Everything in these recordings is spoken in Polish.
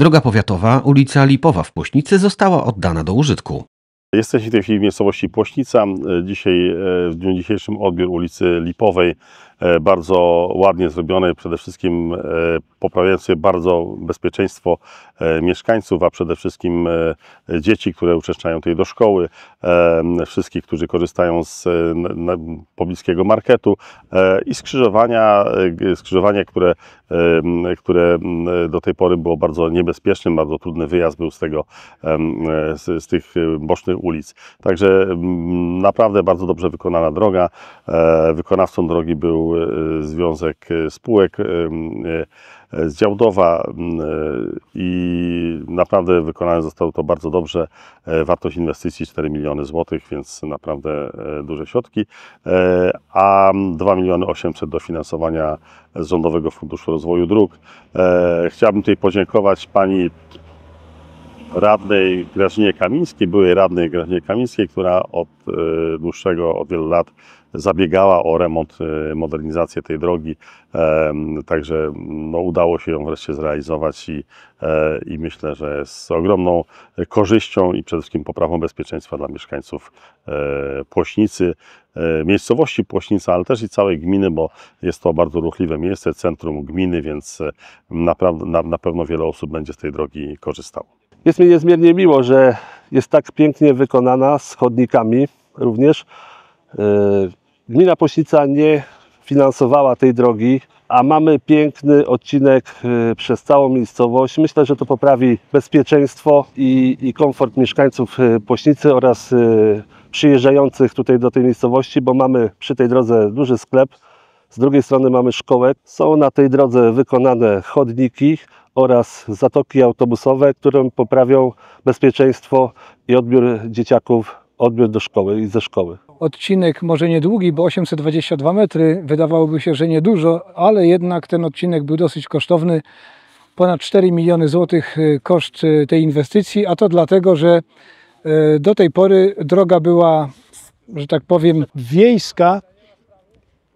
Droga powiatowa, ulica Lipowa w Płośnicy została oddana do użytku. Jesteśmy w tej chwili w miejscowości Płośnica. Dzisiaj, e, w dniu dzisiejszym odbiór ulicy Lipowej E, bardzo ładnie zrobione, przede wszystkim e, poprawiające bardzo bezpieczeństwo e, mieszkańców, a przede wszystkim dzieci, które uczęszczają tutaj do szkoły, wszystkich, którzy korzystają z pobliskiego marketu i skrzyżowania, skrzyżowanie, które, które do tej pory było bardzo niebezpiecznym, bardzo trudny wyjazd był z tego, z, z tych bocznych ulic. Także naprawdę bardzo dobrze wykonana droga. Wykonawcą drogi był E, Związek Spółek e, e, z Działdowa mm, i naprawdę wykonane zostało to bardzo dobrze. Wartość inwestycji 4 miliony złotych, więc naprawdę duże środki, a 2 miliony 800 do finansowania z Rządowego Funduszu Rozwoju Dróg. Chciałbym tutaj podziękować Pani radnej Grażynie Kamińskiej, byłej radnej Grażynie Kamińskiej, która od e, dłuższego, od wielu lat zabiegała o remont, e, modernizację tej drogi. Także no, udało się ją wreszcie zrealizować i, e, i myślę, że z ogromną korzyścią i przede wszystkim poprawą bezpieczeństwa dla mieszkańców Płośnicy, miejscowości Płośnica, ale też i całej gminy, bo jest to bardzo ruchliwe miejsce, centrum gminy, więc na, na pewno wiele osób będzie z tej drogi korzystało. Jest mi niezmiernie miło, że jest tak pięknie wykonana z chodnikami również. E, gmina Pośnica nie finansowała tej drogi, a mamy piękny odcinek e, przez całą miejscowość. Myślę, że to poprawi bezpieczeństwo i, i komfort mieszkańców e, Pośnicy oraz przyjeżdżających tutaj do tej miejscowości, bo mamy przy tej drodze duży sklep, z drugiej strony mamy szkołę. Są na tej drodze wykonane chodniki, oraz zatoki autobusowe, które poprawią bezpieczeństwo i odbiór dzieciaków, odbiór do szkoły i ze szkoły. Odcinek może niedługi, bo 822 metry, wydawałoby się, że niedużo, ale jednak ten odcinek był dosyć kosztowny. Ponad 4 miliony złotych e, koszt e, tej inwestycji, a to dlatego, że e, do tej pory droga była, że tak powiem, wiejska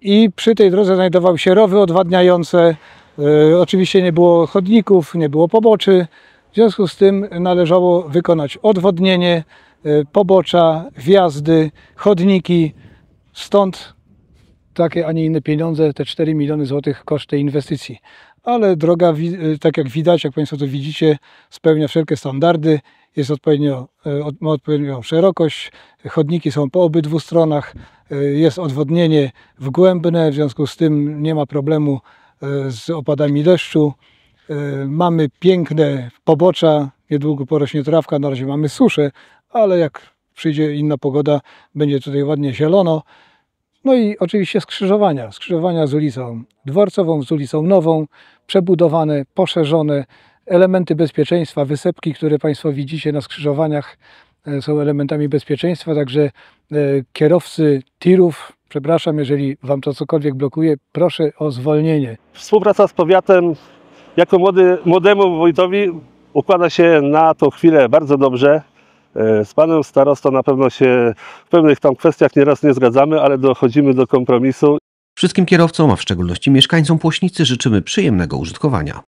i przy tej drodze znajdował się rowy odwadniające, Y, oczywiście nie było chodników, nie było poboczy, w związku z tym należało wykonać odwodnienie, y, pobocza, wjazdy, chodniki. Stąd takie, a nie inne pieniądze, te 4 miliony złotych koszt tej inwestycji. Ale droga, y, tak jak widać, jak Państwo to widzicie, spełnia wszelkie standardy. Jest odpowiednio, ma odpowiednią szerokość, chodniki są po obydwu stronach, jest odwodnienie wgłębne, w związku z tym nie ma problemu z opadami deszczu. E, mamy piękne pobocza, niedługo porośnie trawka, na razie mamy suszę, ale jak przyjdzie inna pogoda, będzie tutaj ładnie zielono. No i oczywiście skrzyżowania, skrzyżowania z ulicą Dworcową, z ulicą Nową, przebudowane, poszerzone, elementy bezpieczeństwa, wysepki, które Państwo widzicie na skrzyżowaniach e, są elementami bezpieczeństwa, także e, kierowcy tirów Przepraszam, jeżeli Wam to cokolwiek blokuje, proszę o zwolnienie. Współpraca z powiatem, jako młody, młodemu wójtowi, układa się na tą chwilę bardzo dobrze. E, z panem starostą na pewno się w pewnych tam kwestiach nieraz nie zgadzamy, ale dochodzimy do kompromisu. Wszystkim kierowcom, a w szczególności mieszkańcom Płośnicy życzymy przyjemnego użytkowania.